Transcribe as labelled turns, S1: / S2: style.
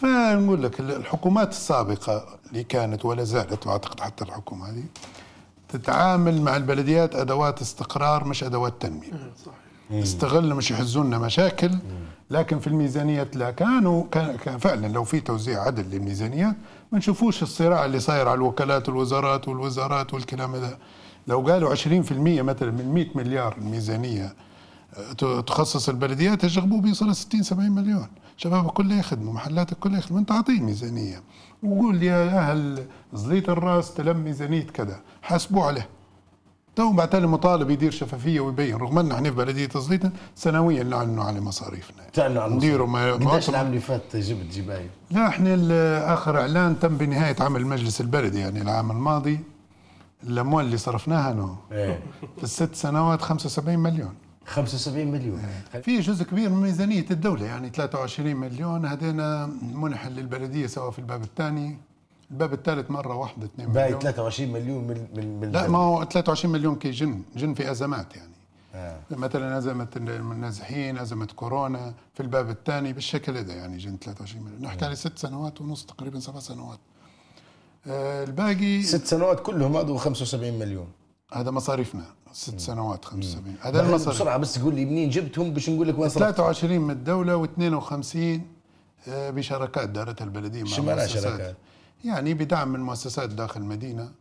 S1: فنقول لك الحكومات السابقة اللي كانت ولا زالت وأعتقد حتى الحكومة هذه تتعامل مع البلديات أدوات استقرار مش أدوات تنمية صحيح. استغل مش يحزوننا مشاكل لكن في الميزانيات لا كانوا كان, كان فعلا لو في توزيع عدل للميزانيات ما نشوفوش الصراع اللي صاير على الوكالات والوزارات والوزارات والكلام هذا لو قالوا 20% مثلا من 100 مليار الميزانيه تخصص البلديات يشغبوا به 60 70 مليون شباب كله يخدموا محلاتك كلها يخدموا انت اعطيه ميزانيه وقول يا اهل زليت الراس تلم ميزانيه كذا حاسبوا عليه تو بعتلي مطالب يدير شفافيه ويبين رغم ان احنا في بلديه زليت سنويا نعلنوا على مصاريفنا تعلنوا على نديروا قداش العام اللي فات جبت جبايب؟ لا احنا اخر اعلان تم بنهايه عمل المجلس البلدي يعني العام الماضي الاموال اللي صرفناها نو إيه. في الست سنوات 75 مليون 75 مليون في جزء كبير من ميزانيه الدوله يعني 23 مليون هدينا منح للبلديه سواء في الباب الثاني الباب الثالث مره واحده 2 مليون باقي 23 مليون من من, من لا ما هو 23 مليون كي جن جن في ازمات يعني آه. مثلا أزمة النازحين أزمة كورونا في الباب الثاني بالشكل هذا يعني جن 23 مليون نحكي آه. على ست سنوات ونص تقريبا سبع سنوات آه الباقي ست سنوات كلهم هذو 75 مليون هذا مصاريفنا ست سنوات خمس سنين هذا المصرف بسرعه بس قول لي منين جبتهم باش نقول لك وين 23 من الدوله و52 آه، بشراكات دارتها البلديه مع شو شمالها شراكات يعني بدعم من مؤسسات داخل المدينه